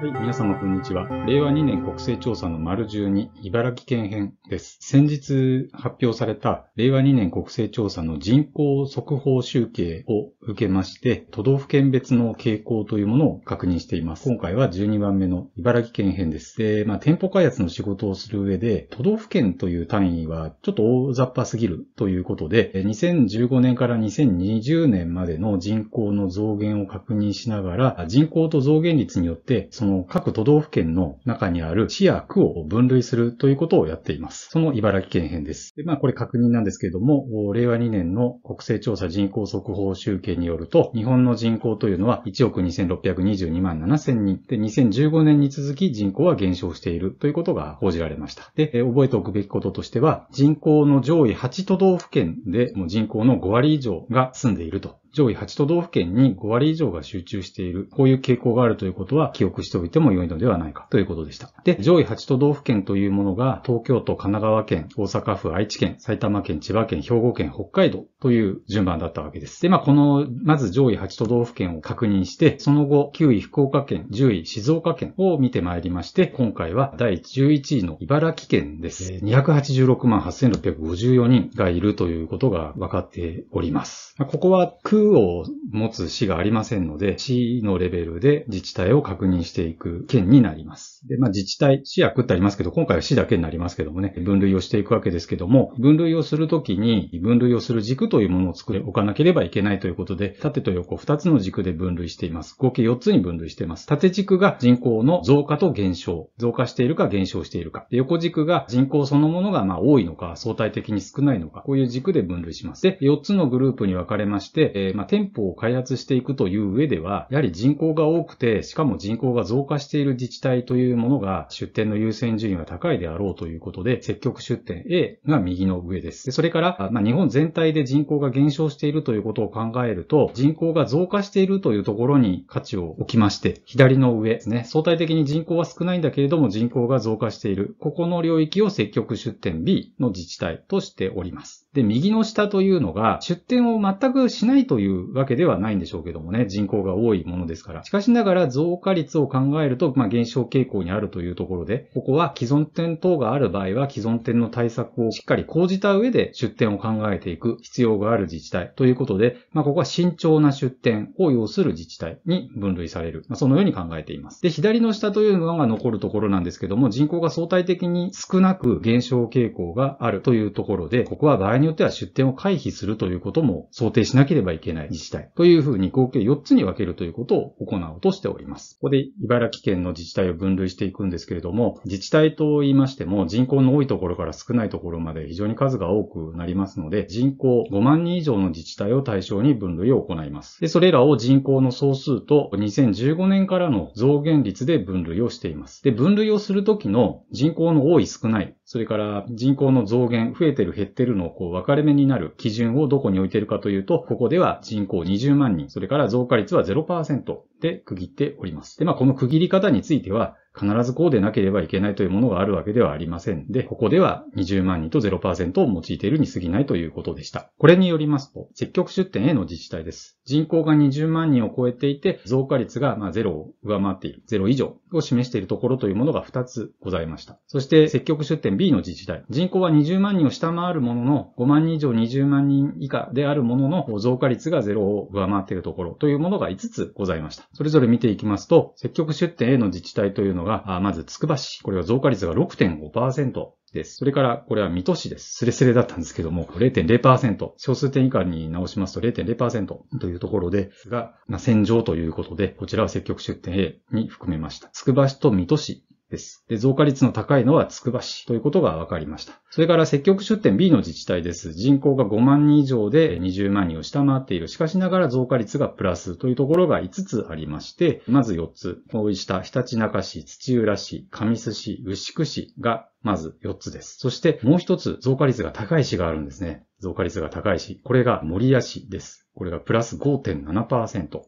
はい、皆様こんにちは。令和2年国勢調査の丸12茨城県編です。先日発表された令和2年国勢調査の人口速報集計を受けまして、都道府県別の傾向というものを確認しています。今回は12番目の茨城県編です。で、まあ、店舗開発の仕事をする上で、都道府県という単位はちょっと大雑把すぎるということで、2015年から2020年までの人口の増減を確認しながら、人口と増減率によって、そのの各都道府県の中にある市や区を分類するということをやっています。その茨城県編です。でまあこれ確認なんですけれども、令和2年の国勢調査人口速報集計によると、日本の人口というのは1億2622万7000人で、2015年に続き人口は減少しているということが報じられました。で、覚えておくべきこととしては、人口の上位8都道府県でも人口の5割以上が住んでいると上位8都道府県に5割以上が集中している、こういう傾向があるということは記憶しておいても良いのではないかということでした。で、上位8都道府県というものが、東京都、神奈川県、大阪府、愛知県、埼玉県、千葉県、兵庫県、北海道という順番だったわけです。で、まあ、この、まず上位8都道府県を確認して、その後、9位福岡県、10位静岡県を見てまいりまして、今回は第11位の茨城県です。286万8654人がいるということが分かっております。ここはを持つ市がありませんので、市のレベルで自治体を確認していく県になります。で、まあ自治体、市役ってありますけど、今回は市だけになりますけどもね、分類をしていくわけですけども、分類をするときに、分類をする軸というものを作り、置おかなければいけないということで、縦と横2つの軸で分類しています。合計4つに分類しています。縦軸が人口の増加と減少。増加しているか減少しているか。横軸が人口そのものがまあ多いのか、相対的に少ないのか、こういう軸で分類します。で、4つのグループに分かれまして、えで、まあ、店舗を開発していくという上では、やはり人口が多くて、しかも人口が増加している自治体というものが、出店の優先順位が高いであろうということで、積極出店 A が右の上です。でそれから、まあ、日本全体で人口が減少しているということを考えると、人口が増加しているというところに価値を置きまして、左の上ですね。相対的に人口は少ないんだけれども、人口が増加している。ここの領域を積極出店 B の自治体としております。で、右の下というのが、出店を全くしないとというわけではないんでしょうけどもね、人口が多いものですから。しかしながら増加率を考えると、まあ、減少傾向にあるというところで、ここは既存店等がある場合は既存店の対策をしっかり講じた上で出店を考えていく必要がある自治体ということで、まあ、ここは慎重な出店を要する自治体に分類される。まあ、そのように考えています。で、左の下というのが残るところなんですけども、人口が相対的に少なく減少傾向があるというところで、ここは場合によっては出店を回避するということも想定しなければいけないけない自治体というふうに合計4つに分けるということを行おうとしております。ここで茨城県の自治体を分類していくんですけれども、自治体と言いましても人口の多いところから少ないところまで非常に数が多くなりますので、人口5万人以上の自治体を対象に分類を行います。で、それらを人口の総数と2015年からの増減率で分類をしています。で、分類をするときの人口の多い少ないそれから人口の増減、増えてる減ってるのをこう分かれ目になる基準をどこに置いてるかというと、ここでは人口20万人、それから増加率は0%で区切っております。で、まあこの区切り方については、必ずこうでなければいけないというものがあるわけではありませんで、ここでは20万人と0%を用いているに過ぎないということでした。これによりますと、積極出店への自治体です。人口が20万人を超えていて、増加率がま0を上回っている、0以上を示しているところというものが2つございました。そして、積極出店 B の自治体。人口は20万人を下回るものの、5万人以上20万人以下であるものの、増加率が0を上回っているところというものが5つございました。それぞれ見ていきますと、積極出店への自治体というのがが、まず、つくば市。これは増加率が6.5%です。それから、これは水戸市です。スレスレだったんですけども、0.0%。小数点以下に直しますと0.0%というところですが、まあ、戦場ということで、こちらは積極出店 A に含めました。つくば市と水戸市です。で、増加率の高いのはつくば市ということが分かりました。それから積極出店 B の自治体です。人口が5万人以上で20万人を下回っている。しかしながら増加率がプラスというところが5つありまして、まず4つ。大石下、ひたちなか市、土浦市、上須市、牛久市がまず4つです。そしてもう1つ増加率が高い市があるんですね。増加率が高い市。これが森屋市です。これがプラス5.7%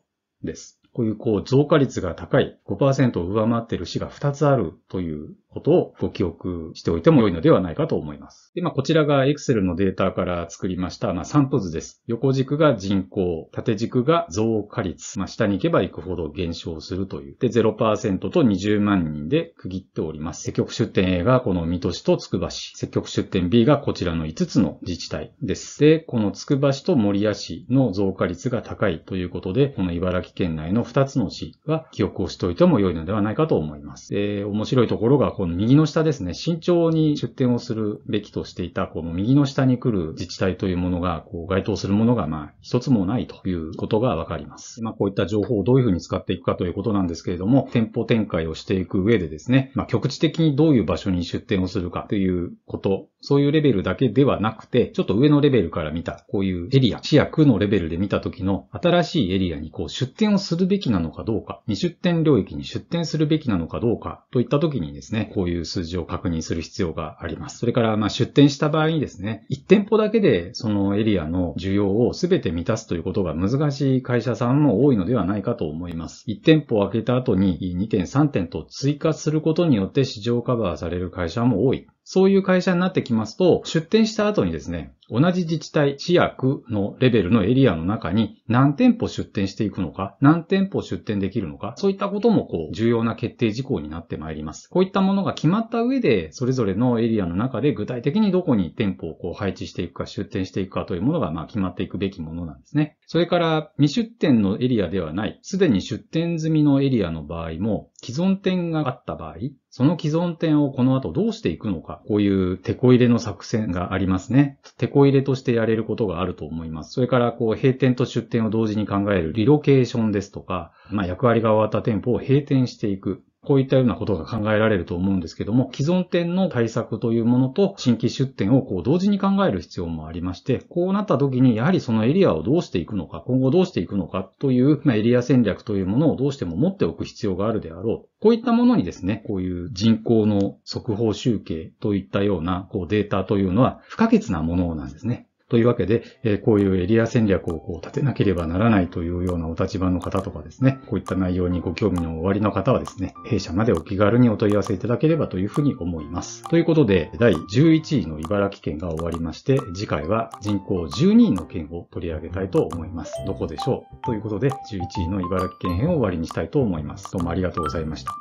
です。こういうこう増加率が高い5%を上回っている市が2つあるということをご記憶しておいても良いのではないかと思います。で、まあ、こちらが Excel のデータから作りました、まあ、散布図です。横軸が人口、縦軸が増加率。まあ、下に行けば行くほど減少するという。で、0%と20万人で区切っております。積極出店 A がこの水戸市とつくば市。積極出店 B がこちらの5つの自治体です。で、このつくば市と守谷市の増加率が高いということで、この茨城県内の2つの市は記憶をしておいても良いのではないかと思います。で、面白いところがこの右の下ですね、慎重に出店をするべきとしていた、この右の下に来る自治体というものが、こう、該当するものが、まあ、一つもないということがわかります。まあ、こういった情報をどういうふうに使っていくかということなんですけれども、店舗展開をしていく上でですね、まあ、局地的にどういう場所に出店をするかということ、そういうレベルだけではなくて、ちょっと上のレベルから見た、こういうエリア、市や区のレベルで見た時の新しいエリアにこう出店をするべきなのかどうか、未出店領域に出店するべきなのかどうかといった時にですね、こういう数字を確認する必要があります。それから、まあ、出店した場合にですね、1店舗だけでそのエリアの需要を全て満たすということが難しい会社さんも多いのではないかと思います。1店舗を開けた後に2店、3点と追加することによって市場カバーされる会社も多い。そういう会社になってきますと、出店した後にですね、同じ自治体、市役のレベルのエリアの中に何店舗出店していくのか、何店舗出店できるのか、そういったこともこう重要な決定事項になってまいります。こういったものが決まった上で、それぞれのエリアの中で具体的にどこに店舗をこう配置していくか、出店していくかというものがまあ決まっていくべきものなんですね。それから未出店のエリアではない、すでに出店済みのエリアの場合も、既存店があった場合、その既存点をこの後どうしていくのか、こういう手こ入れの作戦がありますね。手こ入れとしてやれることがあると思います。それから、こう、閉店と出店を同時に考えるリロケーションですとか、まあ、役割が終わった店舗を閉店していく。こういったようなことが考えられると思うんですけども、既存店の対策というものと新規出店をこう同時に考える必要もありまして、こうなった時にやはりそのエリアをどうしていくのか、今後どうしていくのかという、まあ、エリア戦略というものをどうしても持っておく必要があるであろう。こういったものにですね、こういう人口の速報集計といったようなこうデータというのは不可欠なものなんですね。というわけで、えこういうエリア戦略をこう立てなければならないというようなお立場の方とかですね、こういった内容にご興味のおありの方はですね、弊社までお気軽にお問い合わせいただければというふうに思います。ということで、第11位の茨城県が終わりまして、次回は人口12位の県を取り上げたいと思います。どこでしょうということで、11位の茨城県編を終わりにしたいと思います。どうもありがとうございました。